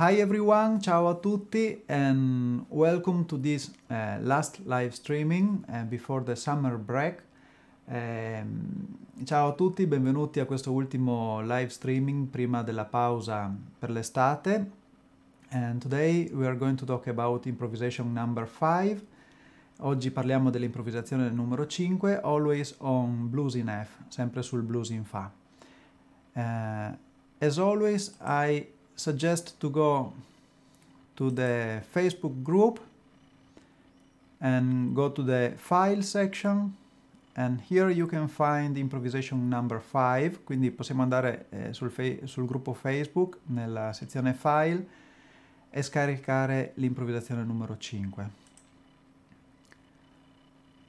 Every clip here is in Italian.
Hi everyone, ciao a tutti and welcome to this uh, last live streaming uh, before the summer break. Um, ciao a tutti, benvenuti a questo ultimo live streaming prima della pausa per l'estate. And today we are going to talk about improvisation number 5. Oggi parliamo dell'improvvisazione numero 5, always on blues in F, sempre sul blues in Fa. Uh, as always I suggest to go to the Facebook group and go to the file section and here you can find improvisation number 5 quindi possiamo andare eh, sul, sul gruppo Facebook nella sezione file e scaricare l'improvvisazione numero 5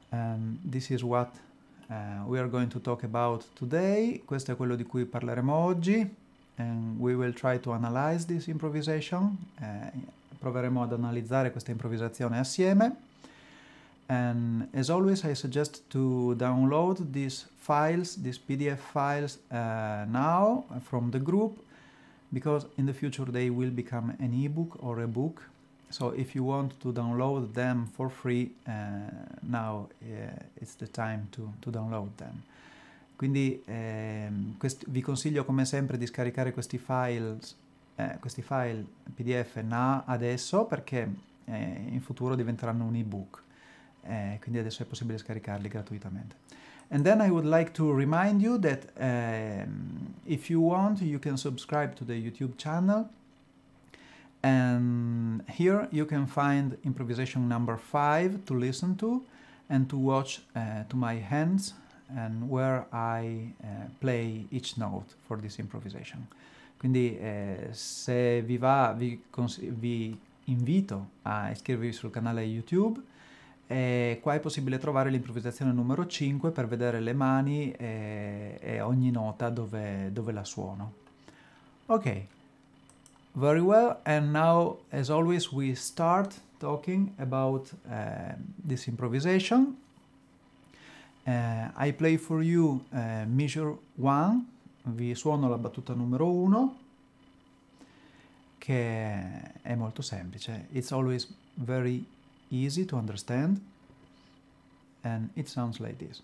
and this is what uh, we are going to talk about today questo è quello di cui parleremo oggi And we will try to analyze this improvisation. Uh, proveremo ad analizzare questa improvvisazione assieme. And as always, I suggest to download these files, these PDF files, uh, now from the group, because in the future they will become an ebook or a book. So if you want to download them for free, uh, now uh, it's the time to, to download them. Quindi eh, vi consiglio come sempre di scaricare questi, files, eh, questi file PDF NA adesso perché eh, in futuro diventeranno un ebook. Eh, quindi adesso è possibile scaricarli gratuitamente. And then I would like to remind you that um, if you want, you can subscribe to the YouTube channel. And here you can find improvisation number 5 to listen to and to watch uh, to my hands and where I eh, play each note for this improvisation. Quindi eh, se vi va vi, vi, invito a iscrivervi sul canale YouTube e qua è possibile trovare l'improvvisazione numero 5 per vedere le mani e, eh, e ogni nota dove, dove la suono. Ok, very well and now as always we start talking about uh, this improvisation Eh, I play for you eh, Measure 1, vi suono la battuta numero uno, che è molto semplice. It's always very easy to understand and it sounds like this.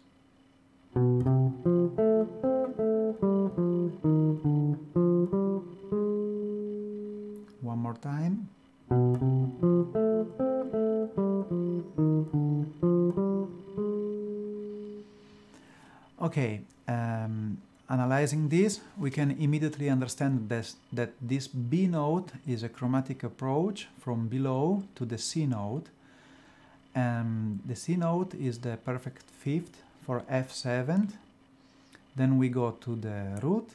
One more time. Okay, um, analyzing this, we can immediately understand this, that this B note is a chromatic approach from below to the C note. and um, the C note is the perfect fifth for F7. Then we go to the root,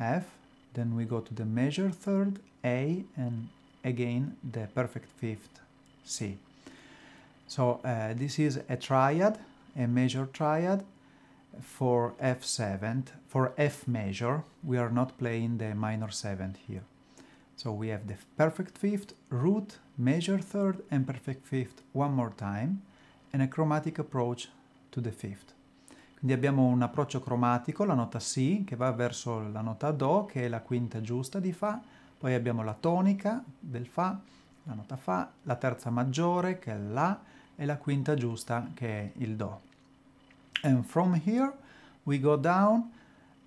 F. Then we go to the major third, A, and again the perfect fifth, C. So uh, this is a triad, a major triad, for f7, for f measure, we are not playing the minor 7th here. So we have the perfect fifth, root, major third, and perfect fifth one more time, and a chromatic approach to the fifth. Quindi abbiamo un approccio cromatico, la nota Si, che va verso la nota Do, che è la quinta giusta di Fa, poi abbiamo la tonica del Fa, la nota Fa, la terza maggiore, che è La, e la quinta giusta, che è il Do. And from here, we go down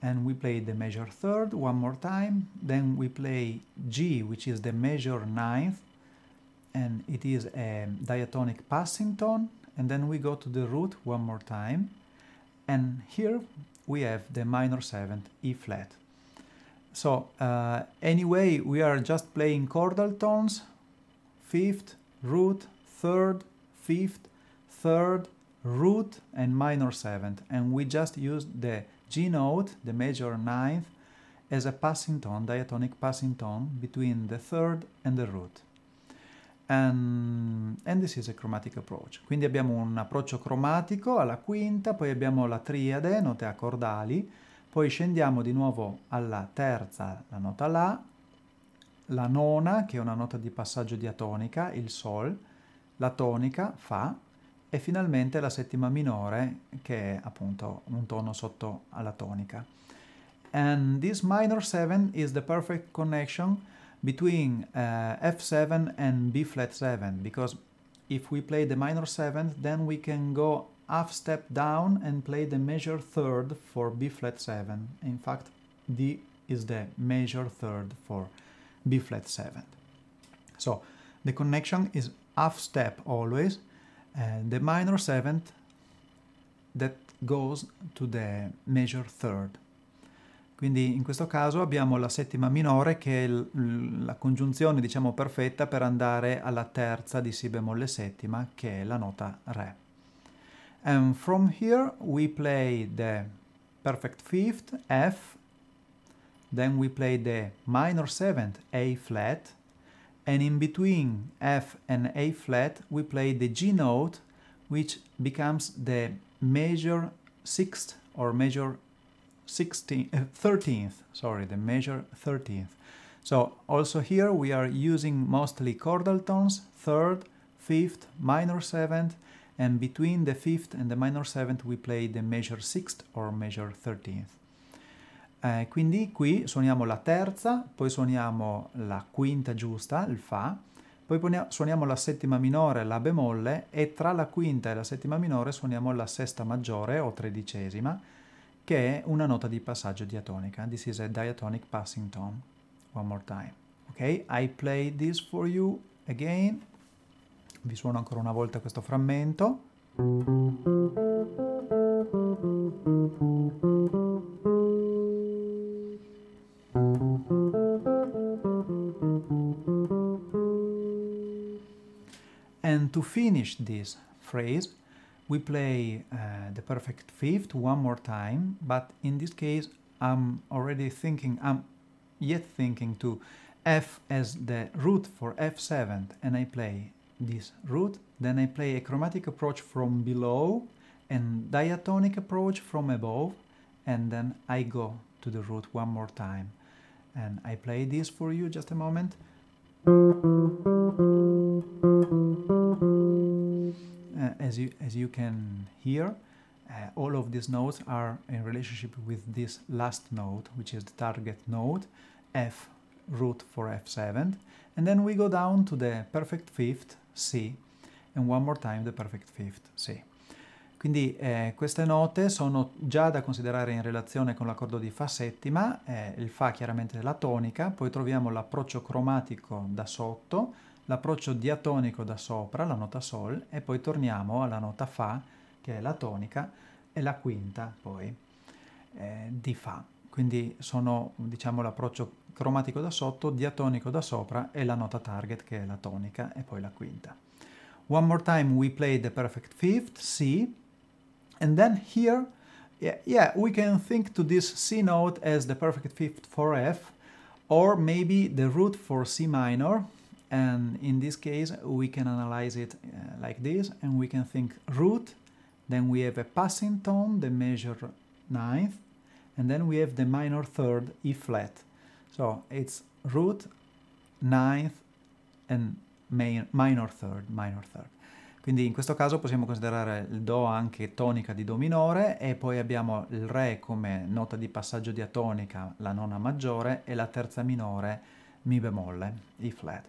and we play the major third one more time. Then we play G, which is the major ninth, and it is a diatonic passing tone. And then we go to the root one more time. And here we have the minor seventh E flat. So uh, anyway, we are just playing chordal tones, fifth, root, third, fifth, third, root and minor seventh, and we just used the G note, the major ninth, as a passing tone, diatonic passing tone between the third and the root. And, and this is a chromatic approach. Quindi abbiamo un approccio cromatico alla quinta, poi abbiamo la triade, note accordali, poi scendiamo di nuovo alla terza, la nota La, la nona, che è una nota di passaggio diatonica, il Sol, la tonica, Fa, e finalmente la settima minore che è appunto un tono sotto alla tonica. And this minor 7 is the perfect connection between uh, eh, F7 and B flat 7 because if we play the minor seven, then we can go half step down and play the major 3rd for B flat 7. In fact D is the major 3rd for B flat 7. So the connection is half step always and eh, the minor seventh that goes to the major third. Quindi in questo caso abbiamo la settima minore che è la congiunzione diciamo perfetta per andare alla terza di Si bemolle settima che è la nota Re. And from here we play the perfect fifth, F, then we play the minor seventh, A flat, and in between F and A flat we play the G note which becomes the major sixth or major 16th, uh, 13th, sorry, the major 13th. So also here we are using mostly chordal tones, third, fifth, minor seventh, and between the fifth and the minor seventh we play the major sixth or major 13th. Eh, quindi qui suoniamo la terza, poi suoniamo la quinta giusta, il Fa, poi suoniamo la settima minore, la bemolle, e tra la quinta e la settima minore suoniamo la sesta maggiore o tredicesima, che è una nota di passaggio diatonica. This is a diatonic passing tone. One more time. Ok, I play this for you again. Vi suono ancora una volta questo frammento. And to finish this phrase, we play uh, the perfect fifth one more time, but in this case, I'm already thinking, I'm yet thinking to F as the root for F7, and I play this root, then I play a chromatic approach from below and diatonic approach from above, and then I go to the root one more time. And I play this for you just a moment. Uh, as, you, as you can hear, uh, all of these notes are in relationship with this last note, which is the target note, F root for f7, and then we go down to the perfect fifth, C, and one more time the perfect fifth, C. Quindi eh, queste note sono già da considerare in relazione con l'accordo di Fa settima, eh, il Fa chiaramente è la tonica, poi troviamo l'approccio cromatico da sotto, l'approccio diatonico da sopra, la nota Sol, e poi torniamo alla nota Fa, che è la tonica, e la quinta poi eh, di Fa. Quindi sono diciamo, l'approccio cromatico da sotto, diatonico da sopra e la nota target che è la tonica e poi la quinta. One more time we played the perfect fifth, C, and then here, yeah, yeah we can think to this C note as the perfect fifth for F, or maybe the root for C minor, and in this case we can analyze it uh, like this, and we can think root, then we have a passing tone, the measure ninth, and then we have the minor third E flat. So it's root, ninth and main, minor third, minor third. Quindi in questo caso possiamo considerare il Do anche tonica di Do minore e poi abbiamo il Re come nota di passaggio diatonica, la nona maggiore, e la terza minore, Mi bemolle, E flat.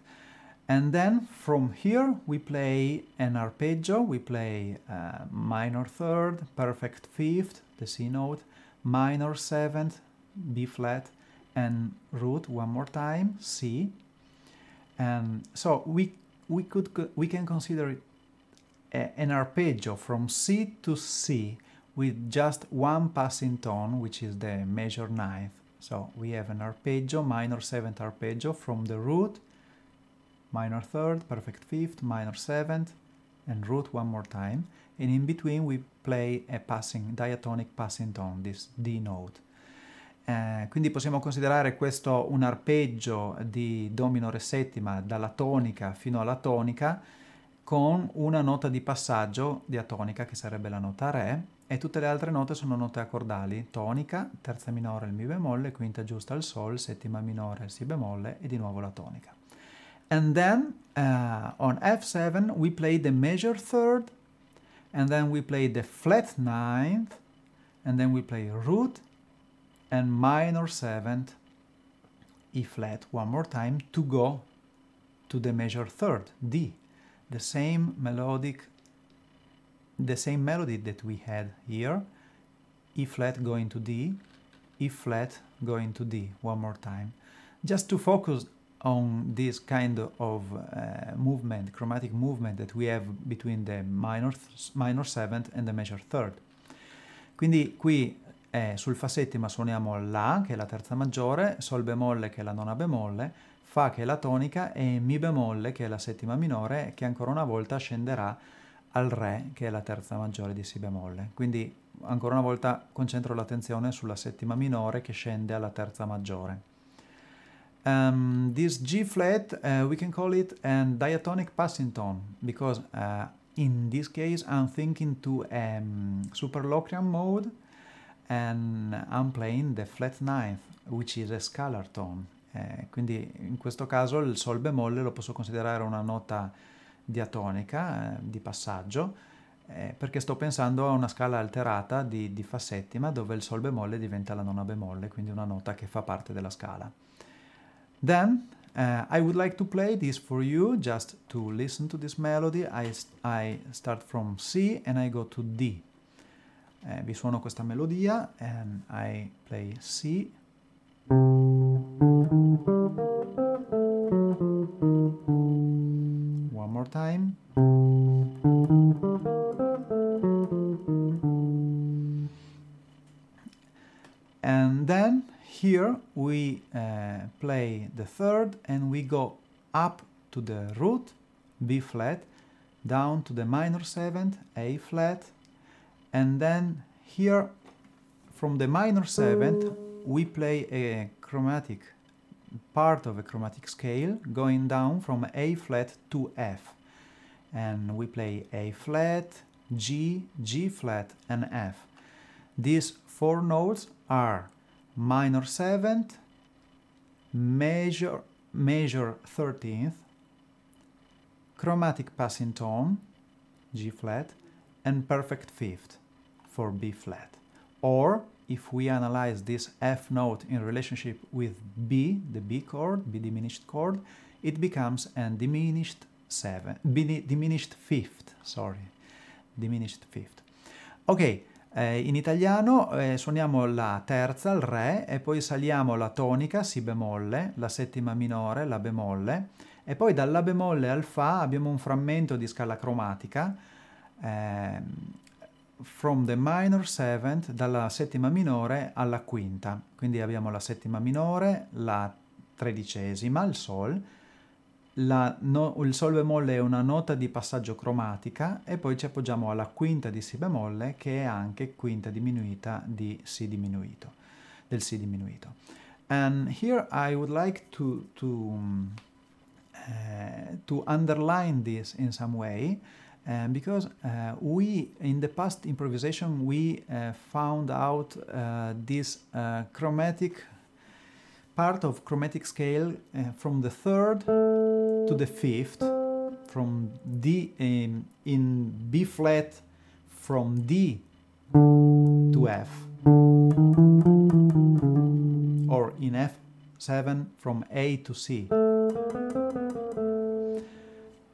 And then from here we play an arpeggio, we play uh, minor third, perfect fifth, the C note, minor seventh, B flat, and root one more time, C. And so we, we, could, we can consider it an arpeggio from C to C with just one passing tone, which is the major ninth. So we have an arpeggio, minor seventh arpeggio from the root, minor third, perfect fifth, minor seventh, and root one more time. And in between we play a passing, diatonic passing tone, this D note. Eh, quindi possiamo considerare questo un arpeggio di Do minore settima dalla tonica fino alla tonica con una nota di passaggio diatonica che sarebbe la nota Re e tutte le altre note sono note accordali, tonica, terza minore il Mi bemolle, quinta giusta il Sol, settima minore il Si bemolle e di nuovo la tonica. And then uh, on F7 we play the major third and then we play the flat ninth and then we play root and minor 7th E flat one more time to go to the measure third D the same melodic the same melody that we had here E flat going to D E flat going to D one more time just to focus on this kind of uh, movement chromatic movement that we have between the minor, minor seventh and the measure third quindi qui sul fa settima suoniamo La, che è la terza maggiore, Sol bemolle, che è la nona bemolle, Fa, che è la tonica, e Mi bemolle, che è la settima minore, che ancora una volta scenderà al Re, che è la terza maggiore di Si bemolle. Quindi ancora una volta concentro l'attenzione sulla settima minore che scende alla terza maggiore. Um, this G flat, uh, we can call it a diatonic passing tone, because uh, in this case I'm thinking to a um, ehm, superloquian mode, and I'm playing the flat ninth, which is a scalar tone. Eh, quindi in questo caso il sol bemolle lo posso considerare una nota diatonica, eh, di passaggio, eh, perché sto pensando a una scala alterata di, di fa settima dove il sol bemolle diventa la nona bemolle, quindi una nota che fa parte della scala. Then Uh, I would like to play this for you just to listen to this melody. I, I start from C and I go to D. eh, vi suono questa melodia and ehm, I play C one more time and then here we uh, play the third and we go up to the root B flat down to the minor seventh A flat and then here from the minor seventh mm. we play a chromatic part of a chromatic scale going down from A flat to F and we play A flat, G, G flat and F. These four notes are minor 7th, major, major 13th, chromatic passing tone, G flat, and perfect 5th. for B flat. Or if we analyze this F note in relationship with B, the B chord, B diminished chord, it becomes a diminished seven, diminished fifth, sorry, diminished fifth. Ok, eh, in italiano eh, suoniamo la terza, il re, e poi saliamo la tonica, si bemolle, la settima minore, la bemolle, e poi dalla bemolle al fa abbiamo un frammento di scala cromatica, eh, from the minor seventh, dalla settima minore alla quinta. Quindi abbiamo la settima minore, la tredicesima, il sol, no, il sol bemolle è una nota di passaggio cromatica e poi ci appoggiamo alla quinta di si bemolle che è anche quinta diminuita di si diminuito, del si diminuito. And here I would like to, to, uh, to underline this in some way. Uh, because uh, we, in the past improvisation, we uh, found out uh, this uh, chromatic part of chromatic scale uh, from the third to the fifth, from D um, in B flat, from D to F, or in F7 from A to C,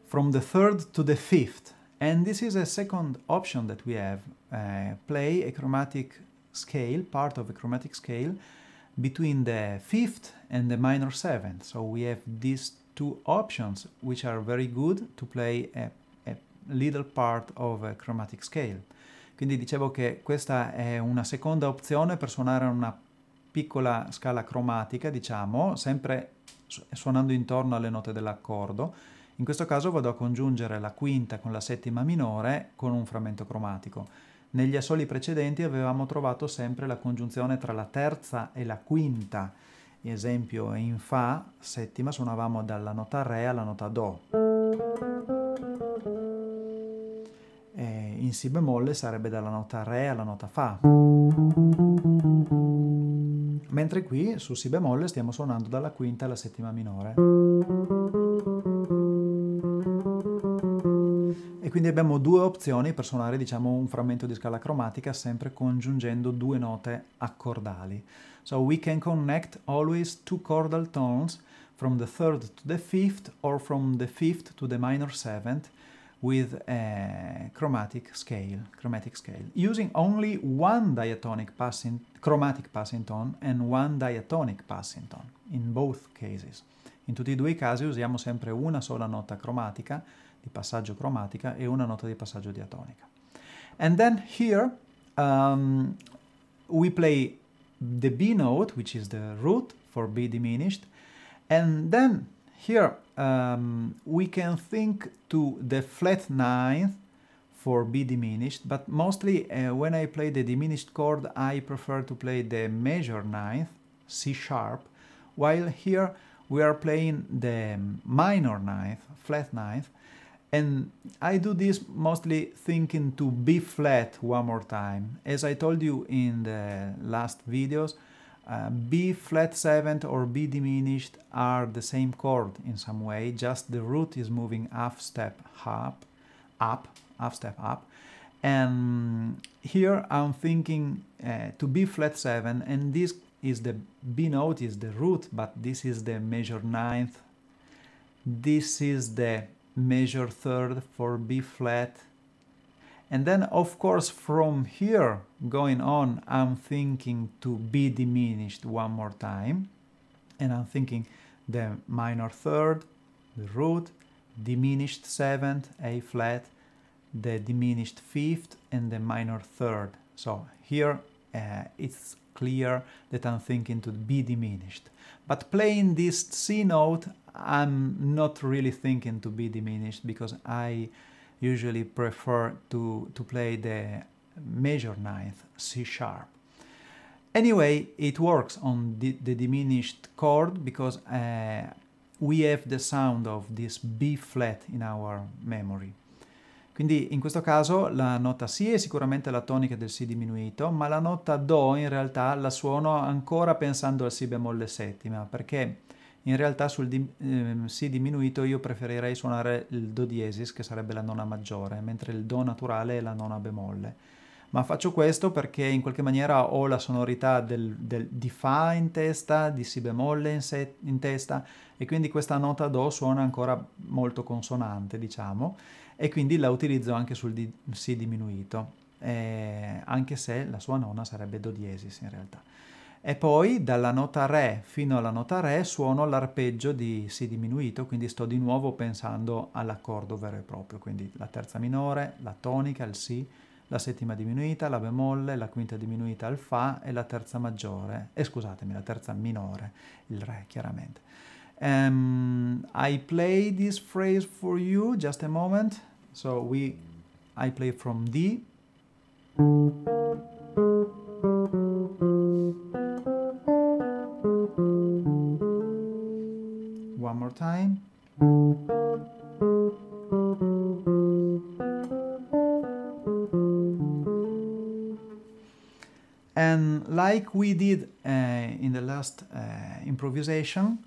from the third to the fifth and this is a second option that we have, uh, play a chromatic scale, part of a chromatic scale, between the fifth and the minor seventh. So we have these two options, which are very good to play a, a little part of a chromatic scale. Quindi dicevo che questa è una seconda opzione per suonare una piccola scala cromatica, diciamo, sempre suonando intorno alle note dell'accordo, In questo caso vado a congiungere la quinta con la settima minore con un frammento cromatico. Negli assoli precedenti avevamo trovato sempre la congiunzione tra la terza e la quinta. esempio in Fa, settima, suonavamo dalla nota Re alla nota Do. E in Si bemolle sarebbe dalla nota Re alla nota Fa. Mentre qui, su Si bemolle, stiamo suonando dalla quinta alla settima minore. quindi abbiamo due opzioni per suonare diciamo, un frammento di scala cromatica sempre congiungendo due note accordali. So we can connect always two chordal tones from the third to the fifth or from the fifth to the minor seventh with a chromatic scale, chromatic scale, using only one diatonic passing, chromatic passing tone and one diatonic passing tone in both cases. In tutti e due i casi usiamo sempre una sola nota cromatica di passaggio cromatica e una nota di passaggio diatonica. And then here um, we play the B note, which is the root for B diminished, and then here um, we can think to the flat ninth for B diminished, but mostly uh, when I play the diminished chord, I prefer to play the major ninth, C sharp, while here we are playing the minor ninth, flat ninth, and I do this mostly thinking to B flat one more time. As I told you in the last videos, uh, B flat seventh or B diminished are the same chord in some way, just the root is moving half step up, up, half step up. And here I'm thinking uh, to B flat 7 and this is the B note is the root, but this is the major ninth. This is the measure third for B flat. And then of course from here going on I'm thinking to B diminished one more time and I'm thinking the minor third, the root, diminished seventh, A flat, the diminished fifth and the minor third. So here uh, it's clear that I'm thinking to be diminished. But playing this C note, I'm not really thinking to be diminished because I usually prefer to, to play the major ninth, C sharp. Anyway, it works on the, the diminished chord because uh, we have the sound of this B flat in our memory. Quindi in questo caso la nota Si è sicuramente la tonica del Si diminuito, ma la nota Do in realtà la suono ancora pensando al Si bemolle settima, perché in realtà sul di, eh, si diminuito io preferirei suonare il do diesis che sarebbe la nona maggiore, mentre il do naturale è la nona bemolle. Ma faccio questo perché in qualche maniera ho la sonorità del, del, di fa in testa, di si bemolle in, se, in testa e quindi questa nota do suona ancora molto consonante, diciamo, e quindi la utilizzo anche sul di, si diminuito, eh, anche se la sua nona sarebbe do diesis in realtà e poi dalla nota Re fino alla nota Re suono l'arpeggio di Si diminuito, quindi sto di nuovo pensando all'accordo vero e proprio, quindi la terza minore, la tonica, il Si, la settima diminuita, la bemolle, la quinta diminuita il Fa e la terza maggiore, e eh, scusatemi, la terza minore, il Re chiaramente. Um, I play this phrase for you, just a moment, so we, I play from D. One more time. And like we did uh, in the last uh, improvisation,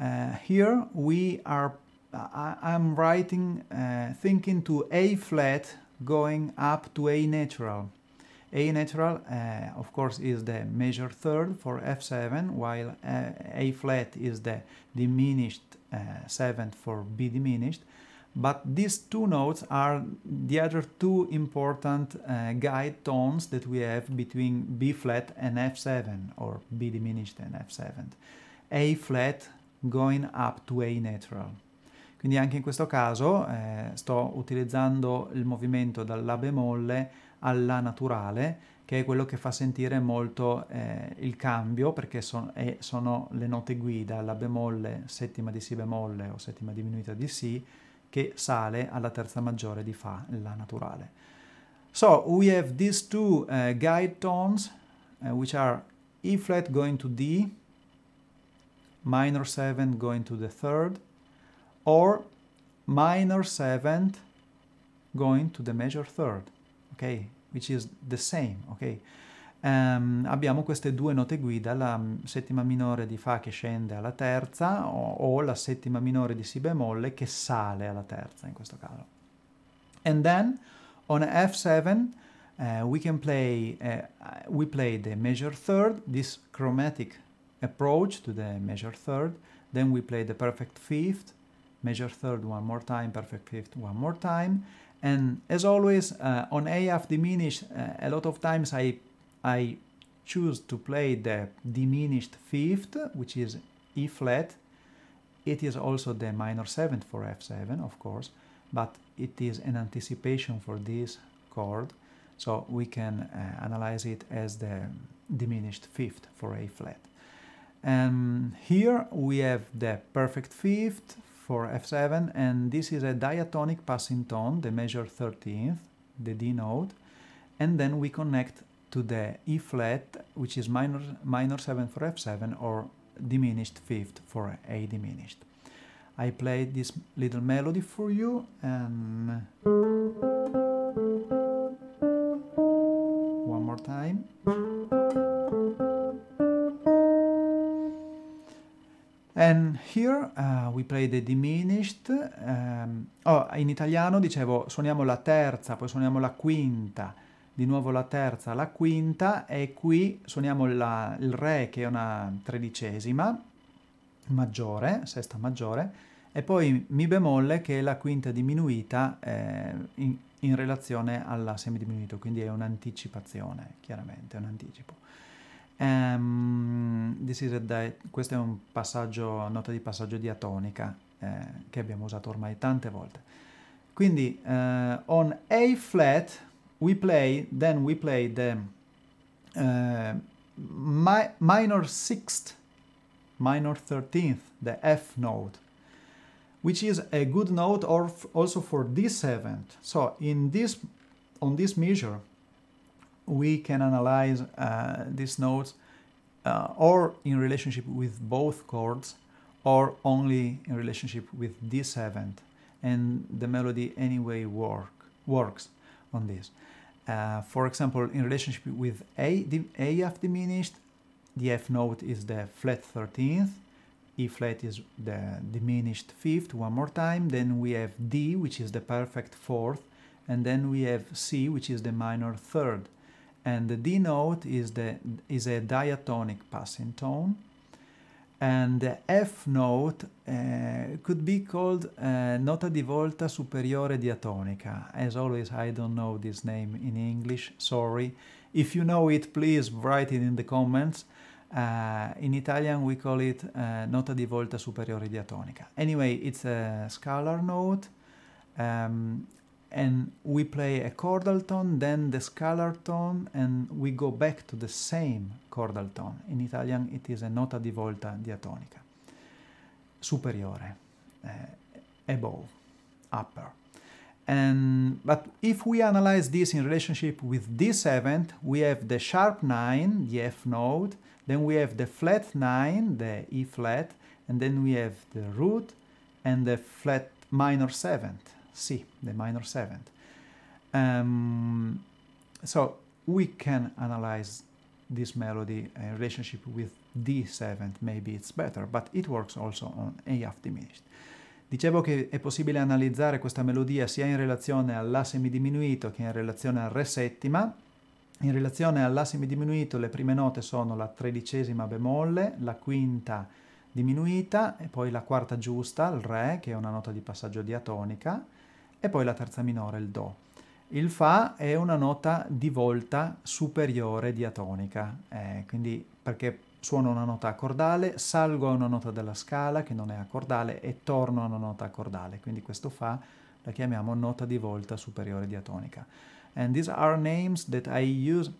uh, here we are, I, am writing, uh, thinking to A flat going up to A natural. A natural, uh, of course, is the major third for F7, while uh, A flat is the diminished uh, seventh for B diminished. But these two notes are the other two important uh, guide tones that we have between B flat and F7, or B diminished and F7. A flat going up to A natural. Quindi anche in questo caso eh, sto utilizzando il movimento dalla bemolle alla naturale, che è quello che fa sentire molto eh, il cambio, perché son, eh, sono le note guida, la bemolle, settima di si bemolle o settima diminuita di si, che sale alla terza maggiore di fa, la naturale. So we have these two uh, guide tones, uh, which are E flat going to D, minor 7 going to the third, or minor 7 going to the major third ok? Which is the same, ok? Um, abbiamo queste due note guida, la mm, settima minore di Fa che scende alla terza o, o, la settima minore di Si bemolle che sale alla terza in questo caso. And then on F7 uh, eh, we can play, uh, we play the major third, this chromatic approach to the major third, then we play the perfect fifth, major third one more time, perfect fifth one more time, And as always, uh, on AF diminished, uh, a lot of times I, I choose to play the diminished fifth, which is E flat. It is also the minor seventh for F7, of course, but it is an anticipation for this chord, so we can uh, analyze it as the diminished fifth for A flat. And um, here we have the perfect fifth for F7 and this is a diatonic passing tone, the measure 13th, the D note, and then we connect to the E flat, which is minor, minor 7 for F7 or diminished 5th for A diminished. I played this little melody for you and one more time. And here uh, we play the diminished, um, oh, in italiano dicevo suoniamo la terza, poi suoniamo la quinta, di nuovo la terza, la quinta e qui suoniamo la, il re che è una tredicesima maggiore, sesta maggiore, e poi mi bemolle che è la quinta diminuita eh, in, in relazione alla semidiminuito, quindi è un'anticipazione, chiaramente, è un anticipo. Um, ehm, die, questo è un passaggio, nota di passaggio diatonica eh, che abbiamo usato ormai tante volte. Quindi uh, on A flat we play, then we play the uh, mi minor sixth, minor thirteenth, the F note, which is a good note also for this seventh. So in this, on this measure we can analyze uh, these notes uh, or in relationship with both chords or only in relationship with this event and the melody anyway work, works on this. Uh, for example, in relationship with A, the A F diminished, the F note is the flat 13th, E flat is the diminished 5th one more time, then we have D which is the perfect 4th, and then we have C which is the minor 3rd and the D note is, the, is a diatonic passing tone and the F note uh, could be called uh, nota di volta superiore diatonica. As always, I don't know this name in English, sorry. If you know it, please write it in the comments. Uh, in Italian, we call it uh, nota di volta superiore diatonica. Anyway, it's a scalar note. Um, and we play a chordal tone, then the scalar tone, and we go back to the same chordal tone. In Italian it is a nota di volta diatonica, superiore, uh, above, upper. And, but if we analyze this in relationship with this event, we have the sharp 9, the F note, then we have the flat 9, the E flat, and then we have the root and the flat minor 7th Si, the minor seventh. Um, so we can analyze this melody uh, in relationship with D 7 maybe it's better, but it works also on A half diminished. Dicevo che è possibile analizzare questa melodia sia in relazione all'A semidiminuito che in relazione al Re settima. In relazione all'A semidiminuito le prime note sono la tredicesima bemolle, la quinta diminuita e poi la quarta giusta, il Re, che è una nota di passaggio diatonica, e poi la terza minore, il Do. Il Fa è una nota di volta superiore diatonica, eh, quindi perché suono una nota accordale, salgo a una nota della scala che non è accordale e torno a una nota accordale, quindi questo Fa la chiamiamo nota di volta superiore diatonica. And these are names that I use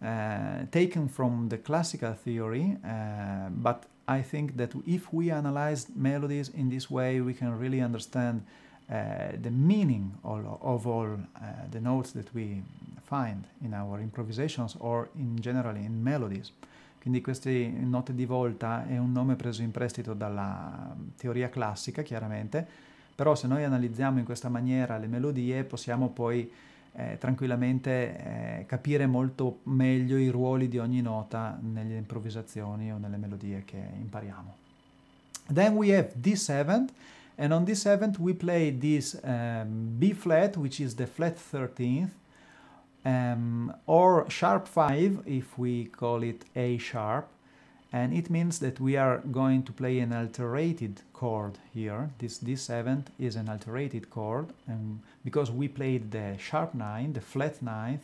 uh, taken from the classical theory, uh, but I think that if we analyze melodies in this way, we can really understand Uh, the meaning all, of all uh, the notes that we find in our improvisations or in generally in melodies. Quindi queste note di volta è un nome preso in prestito dalla teoria classica, chiaramente, però se noi analizziamo in questa maniera le melodie possiamo poi eh, tranquillamente eh, capire molto meglio i ruoli di ogni nota nelle improvvisazioni o nelle melodie che impariamo. Then we have D7 And on this seventh, we play this um, B flat, which is the flat 13th, um, or sharp 5, if we call it A sharp. And it means that we are going to play an altered chord here. This D7 is an altered chord and um, because we played the sharp 9, the flat 9th,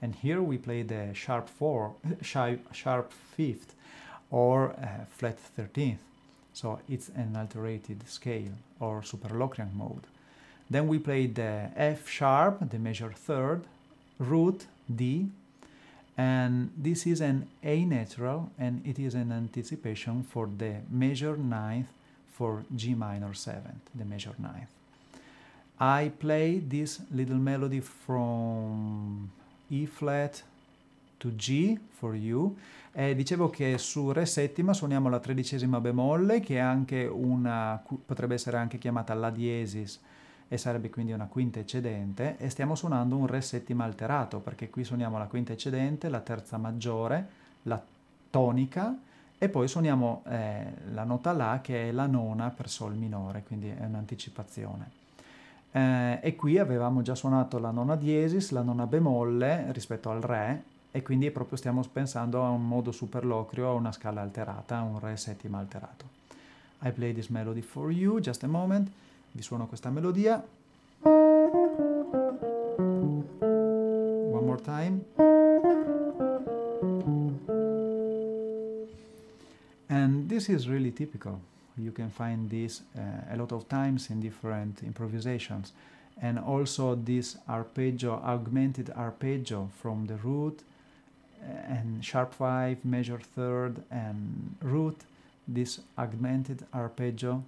and here we play the sharp 4, sharp 5th, or uh, flat 13th so it's an alterated scale or superlocrian mode. Then we play the F sharp, the major third, root D, and this is an A natural and it is an anticipation for the major ninth for G minor seventh, the major ninth. I play this little melody from E flat to G for you. E dicevo che su Re settima suoniamo la tredicesima bemolle, che è anche una, potrebbe essere anche chiamata La diesis, e sarebbe quindi una quinta eccedente, e stiamo suonando un Re settima alterato, perché qui suoniamo la quinta eccedente, la terza maggiore, la tonica, e poi suoniamo eh, la nota La, che è la nona per Sol minore, quindi è un'anticipazione. Eh, e qui avevamo già suonato la nona diesis, la nona bemolle rispetto al Re, e quindi proprio stiamo pensando a un modo superlocrio, a una scala alterata, a un re settima alterato. I play this melody for you, just a moment, vi suono questa melodia. One more time. And this is really typical. You can find this uh, a lot of times in different improvisations. And also this arpeggio, augmented arpeggio from the root, eh, and sharp 5, major third, and root, this augmented arpeggio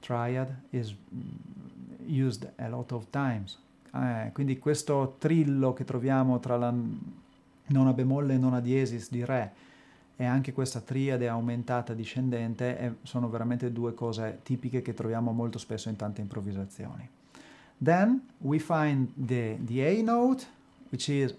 triad is mm, used a lot of times. Eh, quindi questo trillo che troviamo tra la nona bemolle e nona diesis di re e anche questa triade aumentata discendente è, eh, sono veramente due cose tipiche che troviamo molto spesso in tante improvvisazioni. Then we find the, the A note, which is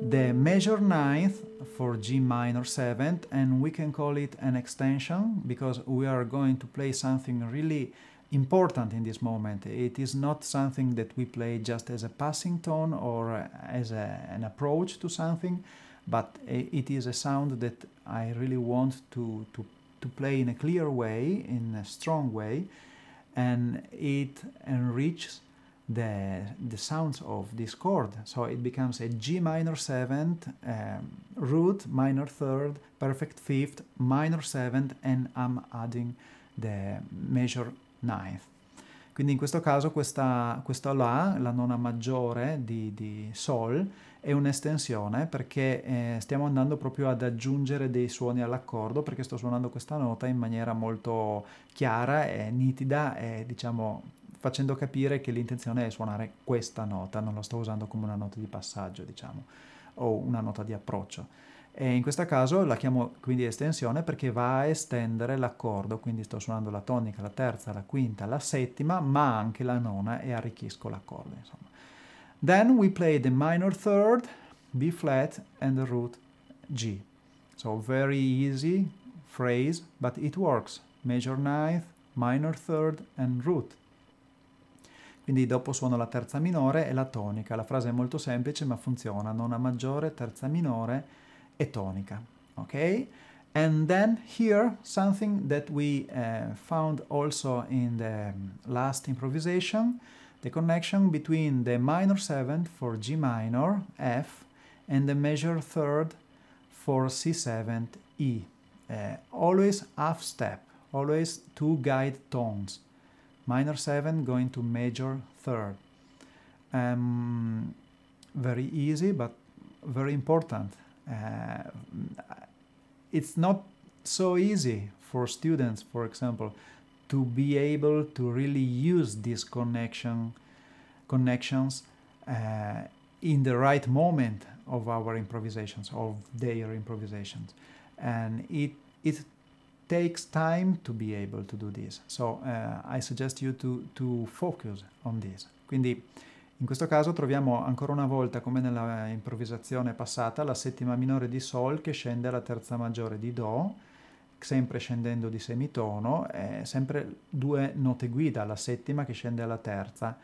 the major ninth for G minor seventh and we can call it an extension because we are going to play something really important in this moment. It is not something that we play just as a passing tone or as a, an approach to something, but it is a sound that I really want to, to, to play in a clear way, in a strong way, and it enriches the, the sounds of this chord. So it becomes a G minor 7th, um, root minor 3rd, perfect 5th, minor 7th, and I'm adding the major 9th. Quindi in questo caso questa, questa La, la nona maggiore di, di Sol, è un'estensione perché eh, stiamo andando proprio ad aggiungere dei suoni all'accordo perché sto suonando questa nota in maniera molto chiara e nitida e diciamo facendo capire che l'intenzione è suonare questa nota, non lo sto usando come una nota di passaggio, diciamo, o una nota di approccio. E in questo caso la chiamo quindi estensione perché va a estendere l'accordo, quindi sto suonando la tonica, la terza, la quinta, la settima, ma anche la nona e arricchisco l'accordo, insomma. Then we play the minor third, B flat and the root G. So very easy phrase, but it works. Major ninth, minor third and root. Quindi dopo suono la terza minore e la tonica. La frase è molto semplice ma funziona. Nona maggiore, terza minore e tonica. Ok? And then here something that we uh, found also in the mm, last improvisation, the connection between the minor seventh for G minor, F, and the major third for C seventh, E. Uh, always half step, always two guide tones. minor 7 going to major 3rd. Um, very easy, but very important. Uh, it's not so easy for students, for example, to be able to really use these connection, connections uh, in the right moment of our improvisations, of their improvisations. And it, it takes time to be able to do this. So uh, I suggest you to, to focus on this. Quindi in questo caso troviamo ancora una volta, come nella improvvisazione passata, la settima minore di Sol che scende alla terza maggiore di Do, sempre scendendo di semitono, eh, sempre due note guida, la settima che scende alla terza,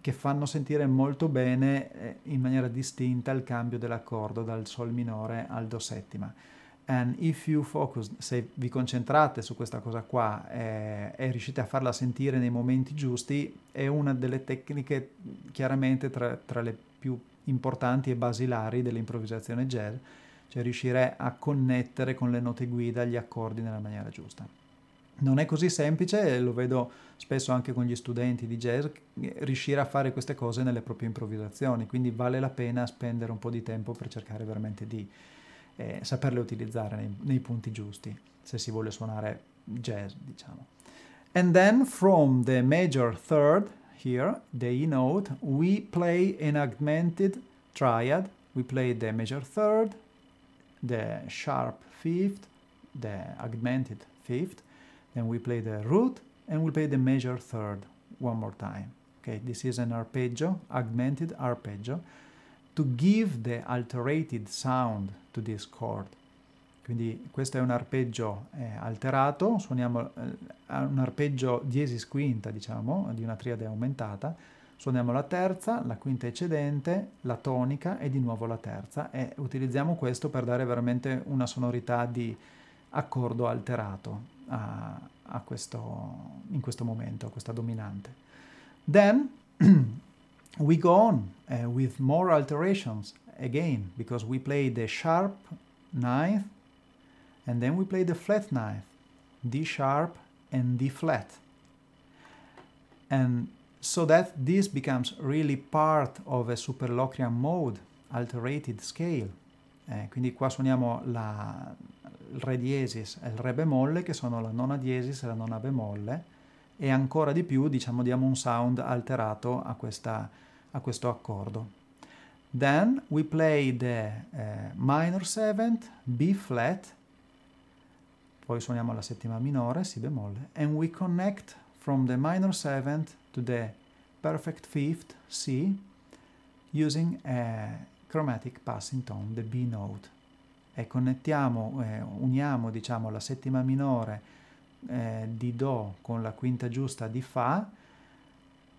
che fanno sentire molto bene eh, in maniera distinta il cambio dell'accordo dal Sol minore al Do settima. And if you focus, se vi concentrate su questa cosa qua eh, e riuscite a farla sentire nei momenti giusti, è una delle tecniche chiaramente tra, tra le più importanti e basilari dell'improvvisazione jazz, cioè riuscire a connettere con le note guida gli accordi nella maniera giusta. Non è così semplice, lo vedo spesso anche con gli studenti di jazz, eh, riuscire a fare queste cose nelle proprie improvvisazioni, quindi vale la pena spendere un po' di tempo per cercare veramente di e saperle utilizzare nei, nei punti giusti se si vuole suonare jazz, diciamo. And then from the major third here, the E note, we play an augmented triad. We play the major third, the sharp fifth, the augmented fifth, then we play the root and we play the major third one more time. Okay, this is an arpeggio, augmented arpeggio to give the alterated sound to this chord. Quindi questo è un arpeggio eh, alterato, suoniamo eh, un arpeggio diesis quinta, diciamo, di una triade aumentata, suoniamo la terza, la quinta eccedente, la tonica e di nuovo la terza e utilizziamo questo per dare veramente una sonorità di accordo alterato a, a questo, in questo momento, a questa dominante. Then we go on uh, with more alterations again because we play the sharp ninth and then we play the flat ninth, D sharp and D flat. And so that this becomes really part of a superloquian mode, alterated scale. Eh, quindi qua suoniamo la, il re diesis e il re bemolle che sono la nona diesis e la nona bemolle e ancora di più diciamo diamo un sound alterato a, questa, a questo accordo. Then we play the eh, minor seventh, B flat, poi suoniamo la settima minore, Si bemolle, and we connect from the minor seventh to the perfect fifth, C, using a chromatic passing tone, the B note. E connettiamo, eh, uniamo diciamo la settima minore eh, di Do con la quinta giusta di Fa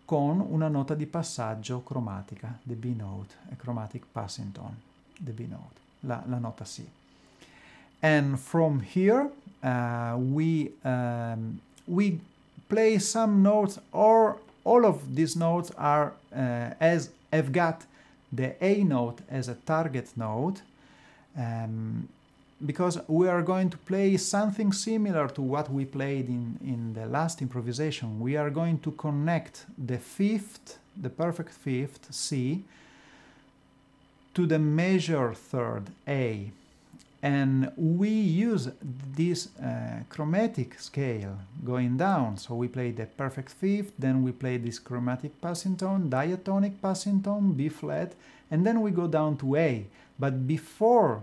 con una nota di passaggio cromatica, the B note, a chromatic passing tone, the B note, la, la nota C. And from here uh, we, um, we play some notes or all of these notes are uh, as have got the A note as a target note um, because we are going to play something similar to what we played in, in the last improvisation. We are going to connect the fifth, the perfect fifth, C, to the major third, A. And we use this uh, chromatic scale going down. So we play the perfect fifth, then we play this chromatic passing tone, diatonic passing tone, B flat, and then we go down to A. But before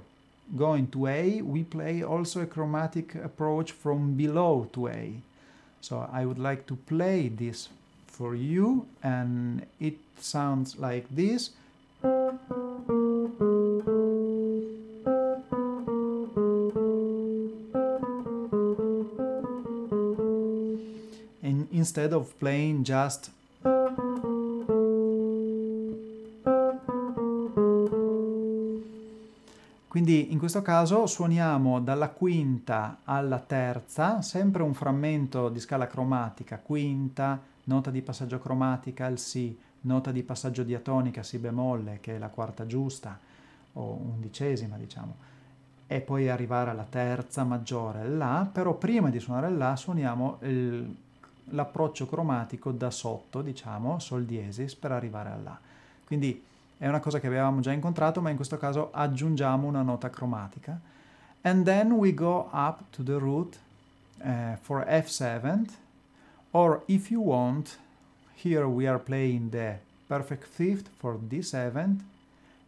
going to A, we play also a chromatic approach from below to A. So I would like to play this for you and it sounds like this. And instead of playing just in questo caso suoniamo dalla quinta alla terza, sempre un frammento di scala cromatica, quinta, nota di passaggio cromatica al Si, nota di passaggio diatonica Si bemolle, che è la quarta giusta, o undicesima diciamo, e poi arrivare alla terza maggiore, La, però prima di suonare La suoniamo l'approccio cromatico da sotto, diciamo, Sol diesis, per arrivare a La. Quindi è una cosa che avevamo già incontrato, ma in questo caso aggiungiamo una nota cromatica. And then we go up to the root uh, for F7, or if you want, here we are playing the perfect fifth for D7,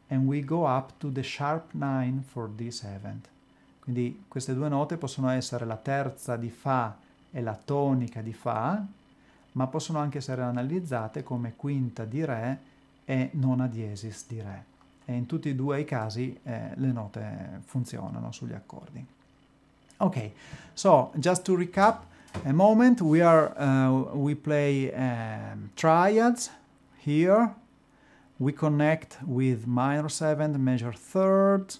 and we go up to the sharp 9 for D7. Quindi queste due note possono essere la terza di Fa e la tonica di Fa, ma possono anche essere analizzate come quinta di Re e nona diesis di Re. E in tutti e due i casi eh, le note funzionano sugli accordi. Okay, so just to recap a moment, we are uh, we play um, triads here. We connect with minor seventh, major third,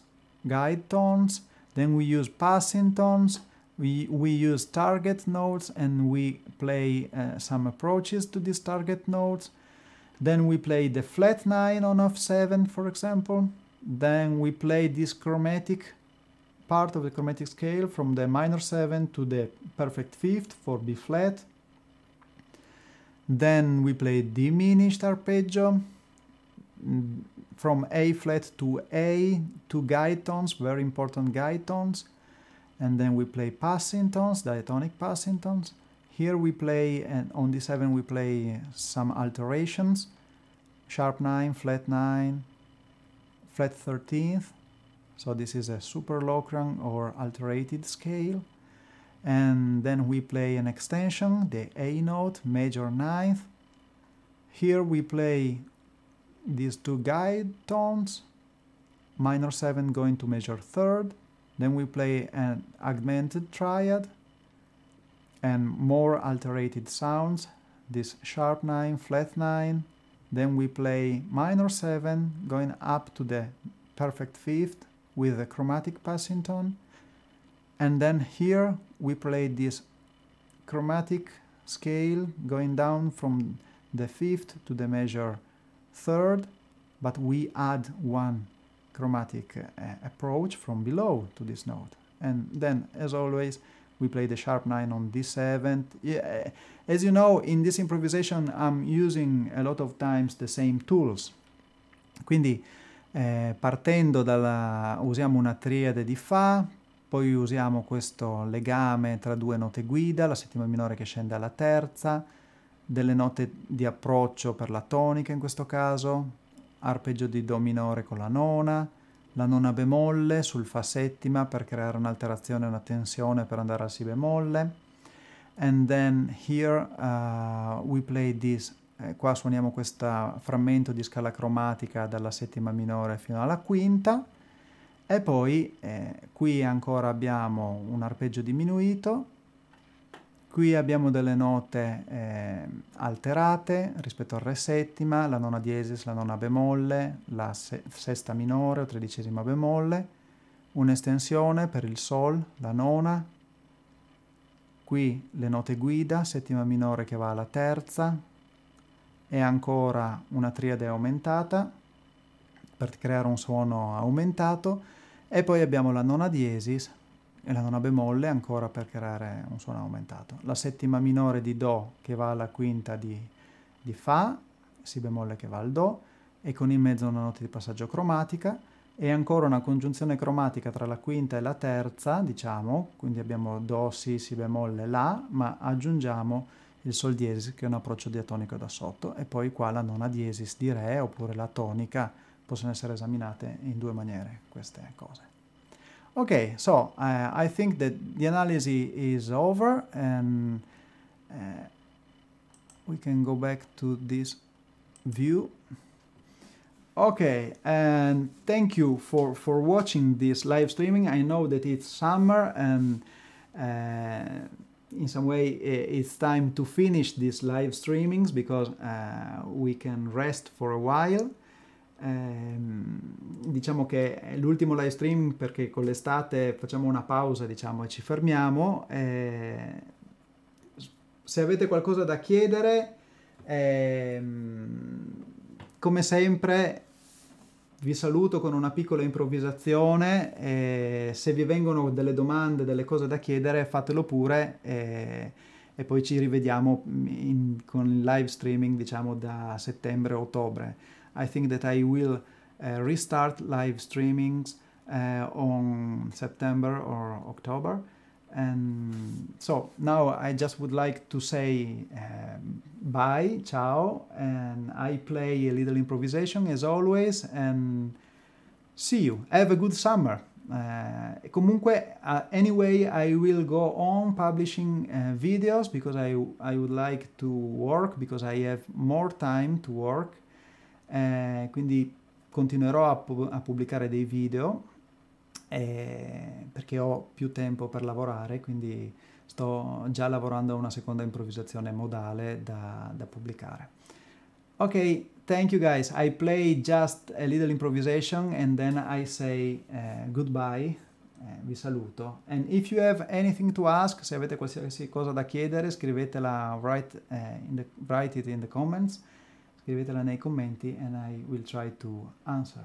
guide tones. Then we use passing tones. We we use target notes and we play uh, some approaches to these target notes. Then we play the flat 9 on f7, for example. Then we play this chromatic part of the chromatic scale from the minor 7 to the perfect 5th for B flat. Then we play diminished arpeggio mm, from A flat to A, two guide tones, very important guide tones. And then we play passing tones, diatonic passing tones. Here we play, and on d7 we play some alterations, sharp 9, flat 9, flat 13th, so this is a super locron or alterated scale, and then we play an extension, the A note, major 9th. Here we play these two guide tones, minor 7 going to major 3rd, then we play an augmented triad, and more alterated sounds, this sharp 9, flat 9, then we play minor 7 going up to the perfect fifth with the chromatic passing tone, and then here we play this chromatic scale going down from the fifth to the measure third, but we add one chromatic uh, approach from below to this note. And then, as always, we play the sharp 9 on d7. Yeah. As you know, in this improvisation I'm using a lot of times the same tools. Quindi eh, partendo dalla... usiamo una triade di Fa, poi usiamo questo legame tra due note guida, la settima minore che scende alla terza, delle note di approccio per la tonica in questo caso, arpeggio di Do minore con la nona, la nona bemolle sul fa settima per creare un'alterazione, una tensione per andare al si bemolle. And then here uh, we play this, eh, qua suoniamo questo frammento di scala cromatica dalla settima minore fino alla quinta. E poi eh, qui ancora abbiamo un arpeggio diminuito, Qui abbiamo delle note eh, alterate rispetto al Re settima, la nona diesis, la nona bemolle, la se sesta minore o tredicesima bemolle, un'estensione per il Sol, la nona, qui le note guida, settima minore che va alla terza, e ancora una triade aumentata per creare un suono aumentato, e poi abbiamo la nona diesis, e la nona bemolle ancora per creare un suono aumentato. La settima minore di Do che va alla quinta di, di Fa, Si bemolle che va al Do, e con in mezzo una nota di passaggio cromatica, e ancora una congiunzione cromatica tra la quinta e la terza, diciamo, quindi abbiamo Do, Si, Si bemolle, La, ma aggiungiamo il Sol diesis che è un approccio diatonico da sotto, e poi qua la nona diesis di Re oppure la tonica, possono essere esaminate in due maniere queste cose. Okay, so uh, I think that the analysis is over and uh, we can go back to this view. Okay, and thank you for, for watching this live streaming. I know that it's summer and uh, in some way it's time to finish these live streamings because uh, we can rest for a while. Ehm, diciamo che è l'ultimo live stream perché con l'estate facciamo una pausa diciamo e ci fermiamo eh, se avete qualcosa da chiedere eh, come sempre vi saluto con una piccola improvvisazione eh, se vi vengono delle domande delle cose da chiedere fatelo pure eh, e poi ci rivediamo in, con il live streaming diciamo da settembre ottobre I think that I will uh, restart live streamings uh, on September or October. And so now I just would like to say um, bye, ciao, and I play a little improvisation as always. And see you. Have a good summer. Uh, comunque, uh, anyway, I will go on publishing uh, videos because I, I would like to work because I have more time to work eh, quindi continuerò a, pu- a, pubblicare dei video eh, perché ho più tempo per lavorare, quindi sto già lavorando a una seconda improvvisazione modale da, da pubblicare. Ok, thank you guys. I play just a little improvisation and then I say uh, goodbye. Eh, vi saluto. And if you have anything to ask, se avete qualsiasi cosa da chiedere, scrivetela, write, uh, the, write it in the comments. leave it a line in commenti and I will try to answer.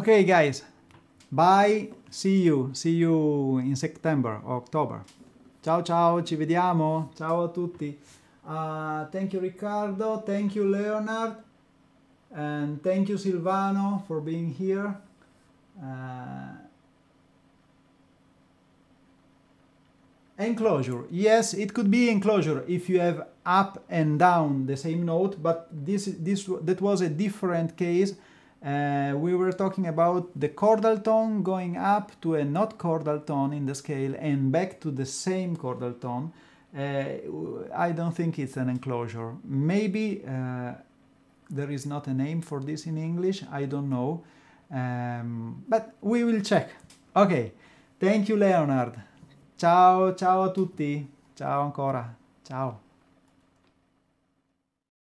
Okay, guys. Bye. See you. See you in September or October. Ciao, ciao. Ci vediamo. Ciao a tutti. Uh, thank you, Riccardo. Thank you, Leonard. And thank you, Silvano, for being here. Uh, enclosure yes it could be enclosure if you have up and down the same note but this this that was a different case uh, we were talking about the chordal tone going up to a not chordal tone in the scale and back to the same chordal tone. Uh, I don't think it's an enclosure. Maybe uh, there is not a name for this in English, I don't know. Um, but we will check. Ok, thank you Leonard. Ciao, ciao a tutti. Ciao ancora. Ciao.